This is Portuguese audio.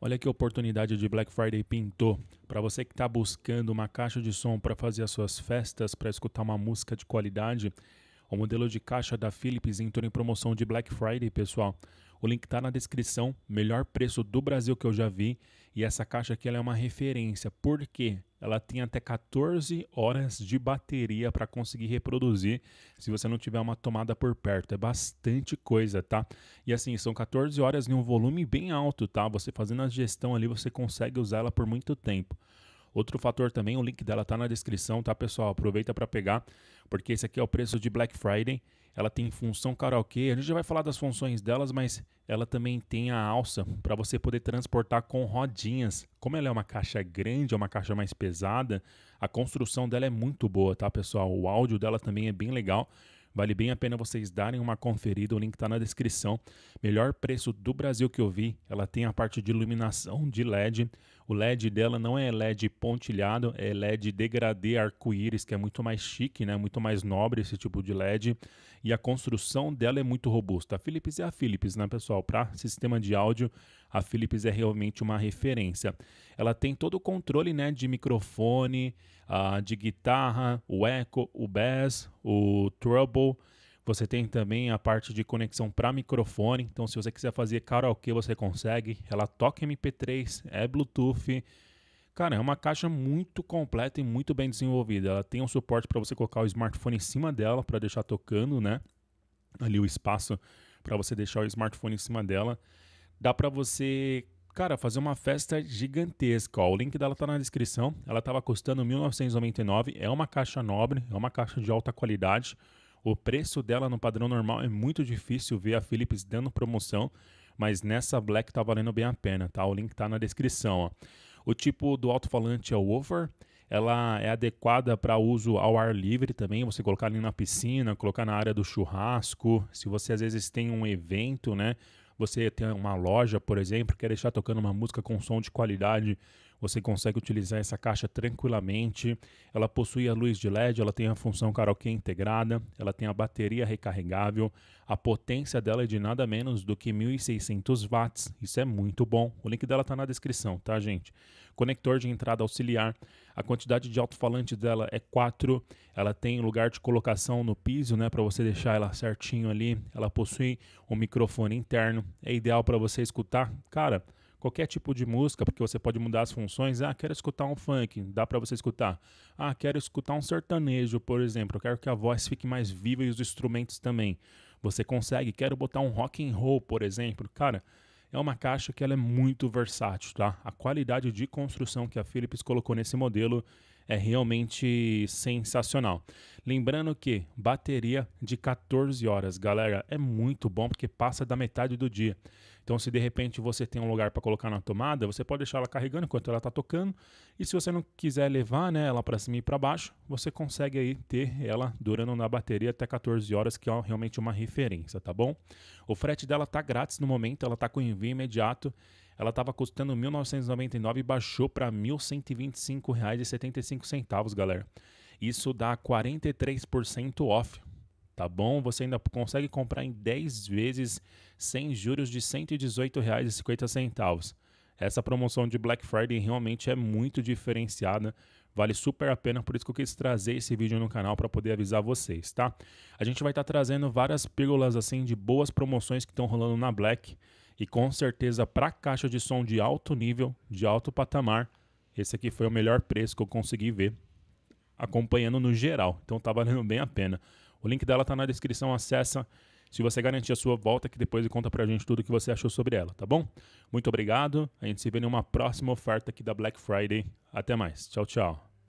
Olha que oportunidade de Black Friday pintou. Para você que está buscando uma caixa de som para fazer as suas festas, para escutar uma música de qualidade, o modelo de caixa da Philips entrou em promoção de Black Friday, pessoal. O link está na descrição, melhor preço do Brasil que eu já vi. E essa caixa aqui é uma referência. Por quê? ela tem até 14 horas de bateria para conseguir reproduzir se você não tiver uma tomada por perto. É bastante coisa, tá? E assim, são 14 horas em um volume bem alto, tá? Você fazendo a gestão ali, você consegue usar ela por muito tempo. Outro fator também, o link dela tá na descrição, tá, pessoal? Aproveita para pegar, porque esse aqui é o preço de Black Friday ela tem função karaokê, a gente já vai falar das funções delas, mas ela também tem a alça para você poder transportar com rodinhas. Como ela é uma caixa grande, é uma caixa mais pesada, a construção dela é muito boa, tá, pessoal? O áudio dela também é bem legal. Vale bem a pena vocês darem uma conferida, o link está na descrição. Melhor preço do Brasil que eu vi. Ela tem a parte de iluminação de LED, o LED dela não é LED pontilhado, é LED degradê arco-íris, que é muito mais chique, né? Muito mais nobre esse tipo de LED. E a construção dela é muito robusta. A Philips é a Philips, né, pessoal? Para sistema de áudio, a Philips é realmente uma referência. Ela tem todo o controle, né, de microfone, uh, de guitarra, o echo, o bass, o treble você tem também a parte de conexão para microfone. Então, se você quiser fazer karaokê, você consegue. Ela toca MP3, é Bluetooth. Cara, é uma caixa muito completa e muito bem desenvolvida. Ela tem um suporte para você colocar o smartphone em cima dela para deixar tocando, né? Ali o espaço para você deixar o smartphone em cima dela. Dá para você, cara, fazer uma festa gigantesca. Ó, o link dela tá na descrição. Ela estava custando 1999. É uma caixa nobre, é uma caixa de alta qualidade. O preço dela no padrão normal é muito difícil ver a Philips dando promoção, mas nessa Black tá valendo bem a pena, tá? O link tá na descrição, ó. O tipo do alto-falante é o Over, ela é adequada para uso ao ar livre também, você colocar ali na piscina, colocar na área do churrasco, se você às vezes tem um evento, né? Você tem uma loja, por exemplo, quer deixar tocando uma música com som de qualidade você consegue utilizar essa caixa tranquilamente. Ela possui a luz de LED, ela tem a função karaokê integrada, ela tem a bateria recarregável. A potência dela é de nada menos do que 1600 watts. Isso é muito bom. O link dela está na descrição, tá, gente? Conector de entrada auxiliar. A quantidade de alto-falante dela é 4. Ela tem lugar de colocação no piso, né, para você deixar ela certinho ali. Ela possui um microfone interno. É ideal para você escutar, cara, qualquer tipo de música, porque você pode mudar as funções. Ah, quero escutar um funk, dá para você escutar. Ah, quero escutar um sertanejo, por exemplo. Eu quero que a voz fique mais viva e os instrumentos também. Você consegue. Quero botar um rock and roll, por exemplo. Cara, é uma caixa que ela é muito versátil, tá? A qualidade de construção que a Philips colocou nesse modelo é realmente sensacional. Lembrando que bateria de 14 horas, galera, é muito bom porque passa da metade do dia. Então, se de repente você tem um lugar para colocar na tomada, você pode deixar ela carregando enquanto ela está tocando. E se você não quiser levar né, ela para cima e para baixo, você consegue aí ter ela durando na bateria até 14 horas, que é realmente uma referência, tá bom? O frete dela está grátis no momento, ela está com envio imediato. Ela estava custando R$ 1.999 e baixou para R$ 1.125,75, galera. Isso dá 43% off tá bom? Você ainda consegue comprar em 10 vezes sem juros de R$ 118,50. Essa promoção de Black Friday realmente é muito diferenciada, vale super a pena, por isso que eu quis trazer esse vídeo no canal para poder avisar vocês, tá? A gente vai estar tá trazendo várias pílulas assim de boas promoções que estão rolando na Black e com certeza para caixa de som de alto nível, de alto patamar, esse aqui foi o melhor preço que eu consegui ver acompanhando no geral. Então tá valendo bem a pena. O link dela está na descrição, acessa se você garantir a sua volta, que depois conta pra gente tudo que você achou sobre ela, tá bom? Muito obrigado, a gente se vê numa próxima oferta aqui da Black Friday. Até mais, tchau, tchau.